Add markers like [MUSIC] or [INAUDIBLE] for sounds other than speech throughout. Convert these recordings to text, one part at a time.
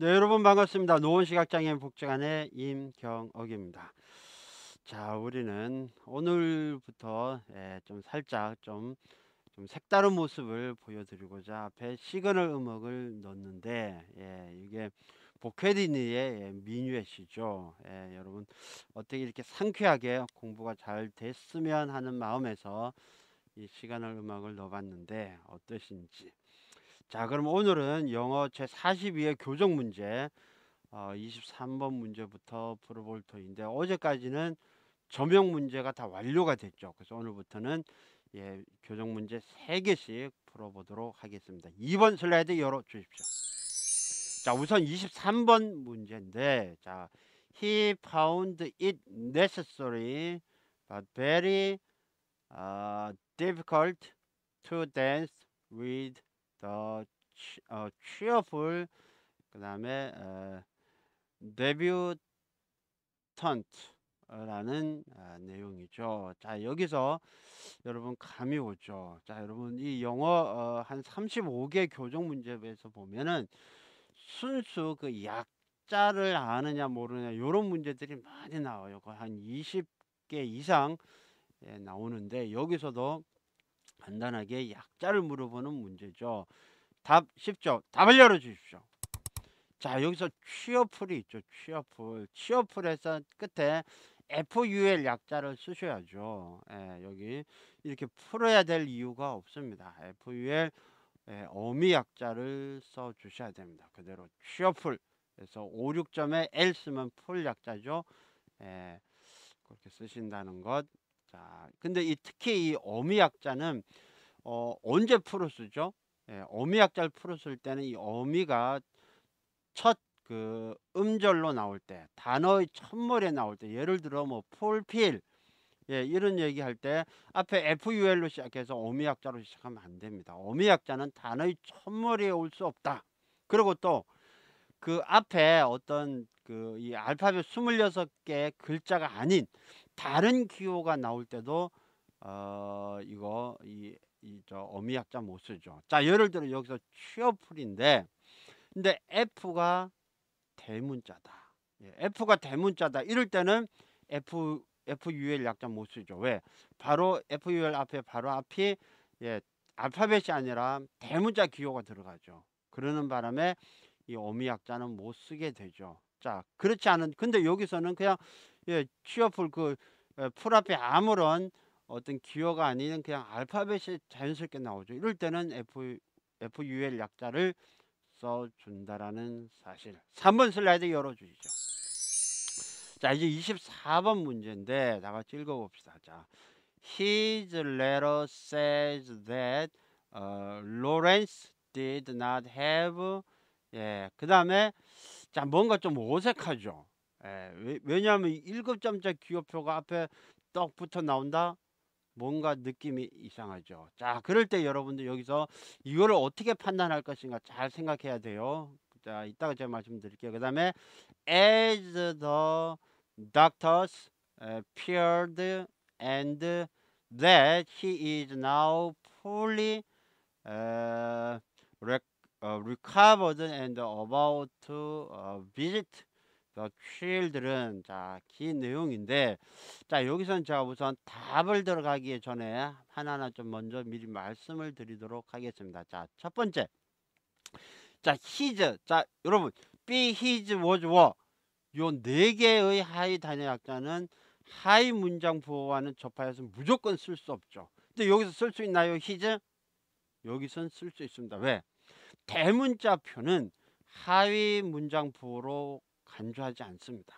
네, 여러분 반갑습니다. 노원시각장애인 복지관의 임경옥입니다. 자, 우리는 오늘부터 예, 좀 살짝 좀, 좀 색다른 모습을 보여드리고자 앞에 시그널 음악을 넣었는데 예, 이게 보케디니의 예, 민유애시죠. 예, 여러분 어떻게 이렇게 상쾌하게 공부가 잘 됐으면 하는 마음에서 이 시간을 음악을 넣어봤는데 어떠신지 자 그럼 오늘은 영어 제42의 교정 문제 어, 23번 문제부터 풀어볼 터인데 어제까지는 점형 문제가 다 완료가 됐죠 그래서 오늘부터는 예, 교정 문제 3개씩 풀어보도록 하겠습니다 2번 슬라이드 열어 주십시오 자 우선 23번 문제인데 자 He found it necessary but very uh, difficult to dance with 더 취, 어, 취업을 그 다음에 어, d e b u t 라는 어, 내용이죠. 자 여기서 여러분 감이 오죠. 자 여러분 이 영어 어, 한 35개 교정 문제에서 보면은 순수 그 약자를 아느냐 모르냐 이런 문제들이 많이 나와요. 거의 한 20개 이상 예, 나오는데 여기서도 간단하게 약자를 물어보는 문제죠. 답 쉽죠? 답을 열어주십시오. 자 여기서 취어풀이 있죠. 취어풀. 취어풀에서 끝에 FUL 약자를 쓰셔야죠. 예, 여기 이렇게 풀어야 될 이유가 없습니다. FUL 예, 어미 약자를 써 주셔야 됩니다. 그대로 취어풀 그래서 5, 6점에 L 쓰면 풀 약자죠. 예, 그렇게 쓰신다는 것 자, 근데 이 특히 이 어미약자는 어, 언제 풀어 쓰죠? 예, 어미약자를 풀어 쓸 때는 이 어미가 첫 그 음절로 나올 때, 단어의 첫머리에 나올 때, 예를 들어 뭐 폴필 예, 이런 얘기할 때 앞에 FUL로 시작해서 어미약자로 시작하면 안 됩니다. 어미약자는 단어의 첫머리에 올 수 없다. 그리고 또 그 앞에 어떤 그 이 알파벳 스물여섯 개의 글자가 아닌 다른 기호가 나올 때도 어 이거 이 이저 어미약자 못 쓰죠. 자 예를 들어 여기서 취어풀인데 근데 F가 대문자다. 예, F가 대문자다. 이럴 때는 F FUL 약자 못 쓰죠. 왜? 바로 FUL 앞에 바로 앞이 예 알파벳이 아니라 대문자 기호가 들어가죠. 그러는 바람에 이 어미약자는 못 쓰게 되죠. 자 그렇지 않은 근데 여기서는 그냥 예, 퀴어풀 그, 그풀 앞에 아무런 어떤 기호가 아닌 그냥 알파벳이 자연스럽게 나오죠. 이럴 때는 F, FUL 약자를 써준다라는 사실. 3번 슬라이드 열어주시죠. 자 이제 24번 문제인데 다같이 읽어봅시다. 자, His letter says that uh, Lawrence did not have 예, 그 다음에 자 뭔가 좀 어색하죠. 예, 왜, 왜냐하면 일곱점자 기호표가 앞에 떡 붙어 나온다? 뭔가 느낌이 이상하죠. 자, 그럴 때 여러분들 여기서 이거를 어떻게 판단할 것인가 잘 생각해야 돼요. 자, 이따가 제가 말씀드릴게요. 그 다음에 as the doctors appeared and that he is now fully uh, recovered and about to uh, visit 그 어, 퀴일들은 자, 긴 내용인데 자, 여기선 제가 우선 답을 들어가기 전에 하나하나 좀 먼저 미리 말씀을 드리도록 하겠습니다. 자, 첫 번째. 자, 히즈 자, 여러분. b 히즈 워즈 워 요네 개의 하이 단위 약자는 하이 문장 부호와는 접하여서 무조건 쓸 수 없죠. 근데 여기서 쓸 수 있나요? 히즈 여기선 쓸수 있습니다. 왜? 대문자표는 하위 문장 부호로 간주하지 않습니다.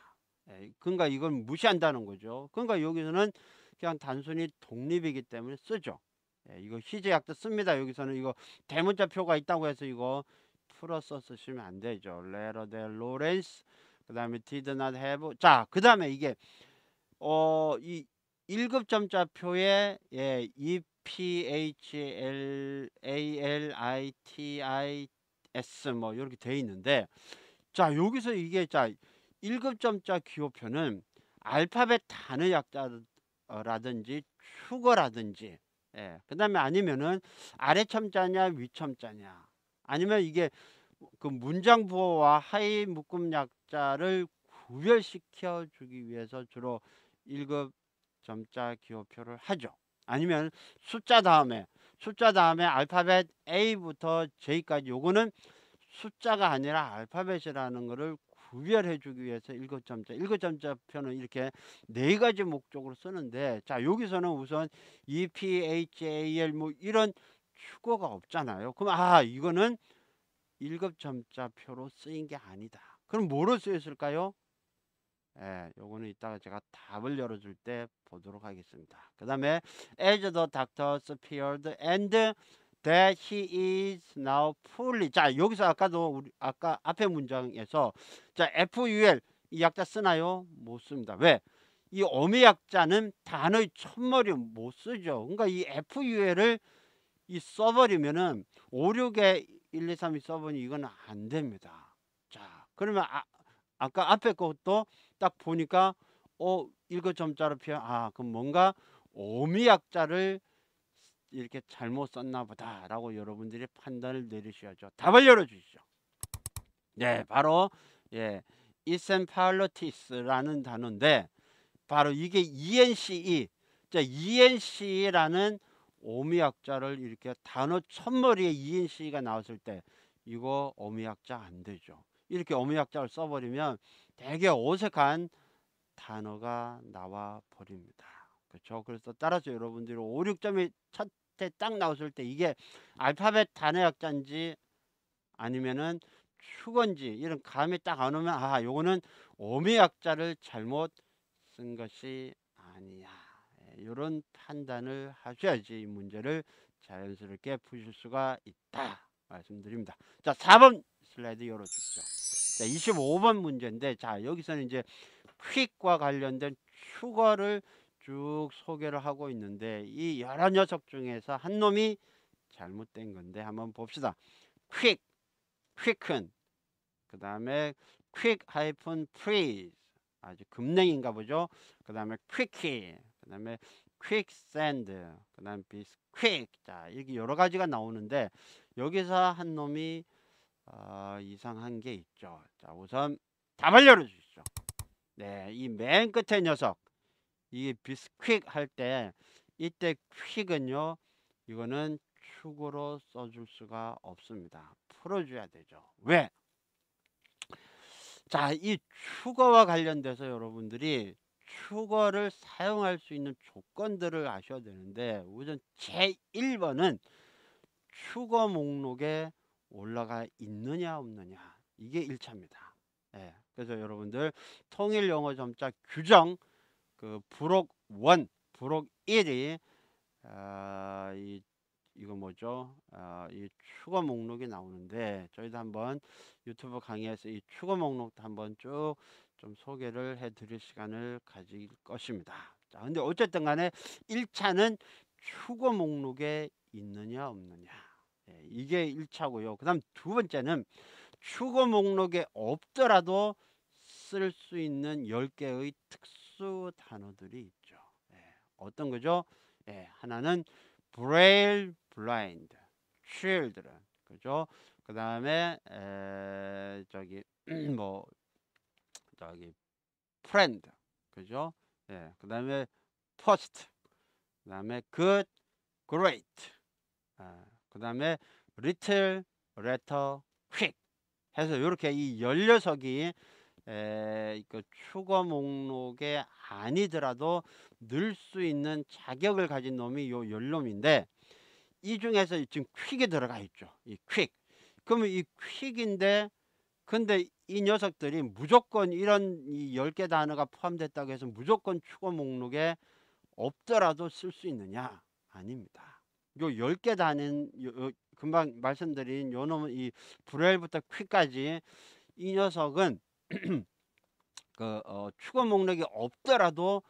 예, 그러니까 이걸 무시한다는 거죠. 그러니까 여기서는 그냥 단순히 독립이기 때문에 쓰죠. 예, 이거 희제약도 씁니다. 여기서는 이거 대문자표가 있다고 해서 이거 풀어서 쓰시면 안 되죠. 레러 데 로렌스 그 다음에 did not have 자, 그 다음에 이게 어, 이 1급 점자표에 예, EPHL ALITIS 뭐 이렇게 돼 있는데 자, 여기서 이게 자 1급점자 기호표는 알파벳 단어 약자라든지 축어라든지 예. 그다음에 아니면은 아래 첨자냐 위 첨자냐 아니면 이게 그 문장 부호와 하위 묶음 약자를 구별시켜 주기 위해서 주로 1급 점자 기호표를 하죠. 아니면 숫자 다음에 숫자 다음에 알파벳 A부터 J까지 요거는 숫자가 아니라 알파벳이라는 것을 구별해 주기 위해서 일곱점자일곱점자 표는 이렇게 네 가지 목적으로 쓰는데 자 여기서는 우선 EPHAL 뭐 이런 축어가 없잖아요 그럼 아 이거는 일곱점자 표로 쓰인 게 아니다 그럼 뭐로 쓰였을까요? 예, 요거는 이따가 제가 답을 열어줄 때 보도록 하겠습니다. 그 다음에 as the doctors appeared and that he is now fully 자 여기서 아까도 우리 아까 앞에 문장에서 자 FUL 이 약자 쓰나요? 못 씁니다. 왜? 이 어미 약자는 단어의 첫머리 못 쓰죠. 그러니까 이 FUL을 이 써버리면은 5, 6에 1, 2, 3, 이써버니 이건 안 됩니다. 자 그러면 아, 아까 앞에 것도 딱 보니까 어 읽어 점자로 표현 아 그럼 뭔가 어미 약자를 이렇게 잘못 썼나 보다라고 여러분들이 판단을 내리셔야죠. 답을 열어주시죠. 네, 바로 예, 이센팔로티스라는 단어인데 바로 이게 ENCE, 자 ENCE라는 오미학자를 이렇게 단어 첫머리에 ENCE가 나왔을 때 이거 오미학자 안 되죠. 이렇게 오미학자를 써버리면 되게 어색한 단어가 나와 버립니다. 그렇죠. 그래서 따라서 여러분들이 5, 6점이 첫트에딱 나왔을 때 이게 알파벳 단의 약자인지 아니면은 축어지 이런 감이 딱 안 오면 아 요거는 오미 약자를 잘못 쓴 것이 아니야. 이런 예, 판단을 하셔야지 이 문제를 자연스럽게 푸실 수가 있다 말씀드립니다. 자 4번 슬라이드 열어주시죠. 자 25번 문제인데 자 여기서는 이제 퀵과 관련된 추거를 쭉 소개를 하고 있는데 이 여러 녀석 중에서 한 놈이 잘못된 건데 한번 봅시다. quick, quicken, 그 다음에 quick 하이픈 freeze 아주 급냉인가 보죠. 그 다음에 quicky, 그 다음에 quicksand, 그 다음 에 비스 quick 자 여기 여러 가지가 나오는데 여기서 한 놈이 어, 이상한 게 있죠. 자 우선 답을 열어주시죠. 네, 이 맨 끝에 녀석 이 비스퀵 할 때 이때 퀵은요 이거는 축으로 써줄 수가 없습니다. 풀어줘야 되죠. 왜? 자, 이 축어와 관련돼서 여러분들이 축어를 사용할 수 있는 조건들을 아셔야 되는데 우선 제1번은 축어 목록에 올라가 있느냐 없느냐 이게 1차입니다. 예, 그래서 여러분들 통일영어점자 규정 그브록 원, 브록 1이 아, 이 이거 뭐죠? 아, 이 추가 목록이 나오는데 저희도 한번 유튜브 강의에서 이 추가 목록도 한번 쭉 좀 소개를 해 드릴 시간을 가질 것입니다. 자, 근데 어쨌든 간에 1차는 추가 목록에 있느냐 없느냐. 예, 이게 1차고요. 그다음 두 번째는 추가 목록에 없더라도 쓸 수 있는 10개의 특수 필수 단어들이 있죠. 예, 어떤 거죠? 예, 하나는 braille blind, children, 그죠? 그 다음에 저기 뭐 저기 friend, 그죠? 예, 그 다음에 first, 그 다음에 good, great, 아, 그 다음에 little, letter, quick 해서 이렇게 이 16이 에, 그 추거 목록에 아니더라도 늘 수 있는 자격을 가진 놈이 요 열놈인데이 중에서 지금 퀵이 들어가 있죠. 이 퀵. 그러면 이 퀵인데 근데 이 녀석들이 무조건 이런 이 10개 단어가 포함됐다고 해서 무조건 추거 목록에 없더라도 쓸 수 있느냐? 아닙니다. 요 10개 단은 요, 금방 말씀드린 요 놈은 이브레일부터 퀵까지 이 녀석은 [CLEARS THROAT] 그 어, 추가 목록이 없더라도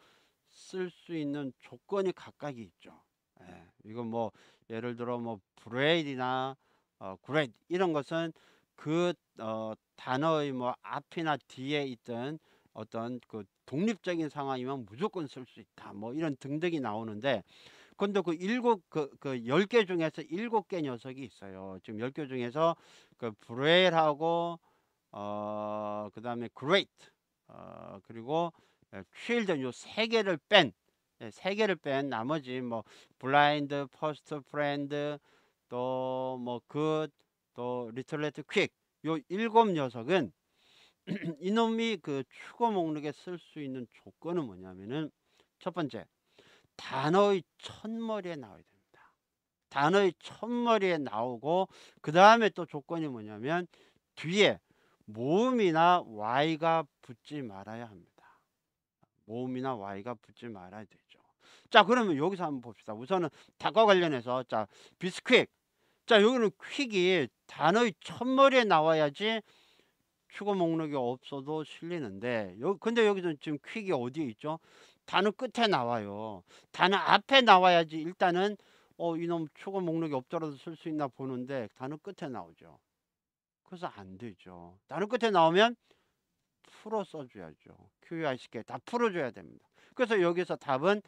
쓸 수 있는 조건이 각각이 있죠. 예, 이건 뭐 예를 들어 뭐 브레이드나 어, 그레이드 이런 것은 그 어, 단어의 뭐 앞이나 뒤에 있던 어떤 그 독립적인 상황이면 무조건 쓸 수 있다. 뭐 이런 등등이 나오는데 근데 그 일곱 그그 열 개 중에서 일곱 개 녀석이 있어요. 지금 열 개 중에서 그 브레일하고 어, 그 다음에 great 어, 그리고 children 예, 요세 개를 뺀세 예, 개를 뺀 나머지 뭐 blind, first friend 또 뭐 good 또 little l e quick 요 일곱 녀석은 [CLEARS THROAT] 이놈이 그 추고 목록에 쓸 수 있는 조건은 뭐냐면은 첫 번째 단어의 첫머리에 나와야 됩니다. 단어의 첫머리에 나오고 그 다음에 또 조건이 뭐냐면 뒤에 모음이나 y가 붙지 말아야 합니다. 모음이나 y가 붙지 말아야 되죠. 자, 그러면 여기서 한번 봅시다. 우선은 닭과 관련해서 자, 비스퀵. 자, 여기는 퀵이 단어의 첫머리에 나와야지 추가 목록이 없어도 실리는데 여, 근데 여기서 지금 퀵이 어디에 있죠? 단어 끝에 나와요. 단어 앞에 나와야지 일단은 어 이놈 추가 목록이 없더라도 쓸 수 있나 보는데 단어 끝에 나오죠. 그래서 안 되죠. 단어 끝에 나오면 풀어 써줘야죠. q u i c 다 풀어줘야 됩니다. 그래서 여기서 답은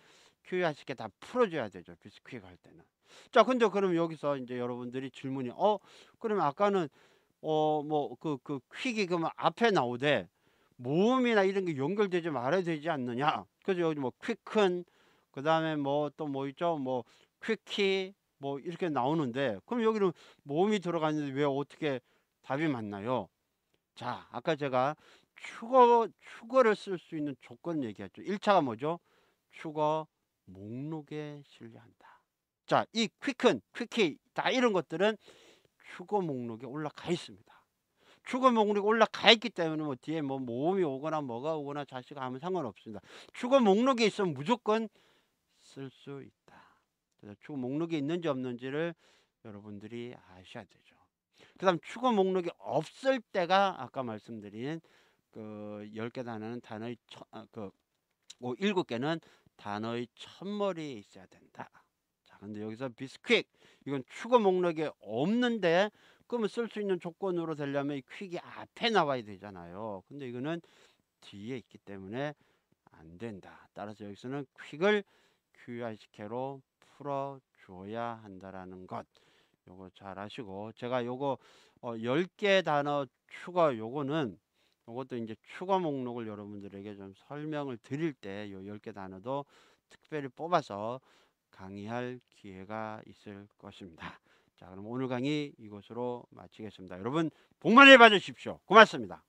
q u i c 다 풀어줘야 되죠. 비스퀵 할 때는. 자, 근데 그럼 여기서 이제 여러분들이 질문이 어, 그러 아까는 어, 뭐 그 그 퀵이 그, 그 앞에 나오되 모음이나 이런 게 연결되지 말아야 되지 않느냐. 그래서 여기 뭐 퀵큰 그다음에 뭐 또 뭐 있죠? 뭐 퀵키 뭐 이렇게 나오는데 그럼 여기는 모음이 들어가는데 왜 어떻게 답이 맞나요? 자, 아까 제가 추거, 추거를 쓸 수 있는 조건 얘기했죠. 1차가 뭐죠? 추거 목록에 실려한다. 자, 이 퀵은, 퀵키, 다 이런 것들은 추거 목록에 올라가 있습니다. 추거 목록에 올라가 있기 때문에 뭐 뒤에 뭐 모험이 오거나 뭐가 오거나 자식 하면 상관없습니다. 추거 목록에 있으면 무조건 쓸 수 있다. 추거 목록에 있는지 없는지를 여러분들이 아셔야 되죠. 그 다음 추구 목록이 없을 때가 아까 말씀드린 그 열 개 단어는 단어의 첫, 아, 그 뭐 일곱 개는 단어의 첫머리에 있어야 된다. 자, 근데 여기서 비스퀵 이건 추구 목록이 없는데 그러면 쓸 수 있는 조건으로 되려면 이 퀵이 앞에 나와야 되잖아요. 근데 이거는 뒤에 있기 때문에 안 된다. 따라서 여기서는 퀵을 q i 시계로 풀어줘야 한다라는 것. 요거 잘 아시고 제가 요거 어, 10개 단어 추가 요거는 요것도 이제 추가 목록을 여러분들에게 좀 설명을 드릴 때요 10개 단어도 특별히 뽑아서 강의할 기회가 있을 것입니다. 자 그럼 오늘 강의 이곳으로 마치겠습니다. 여러분 복 많이 받으십시오. 고맙습니다.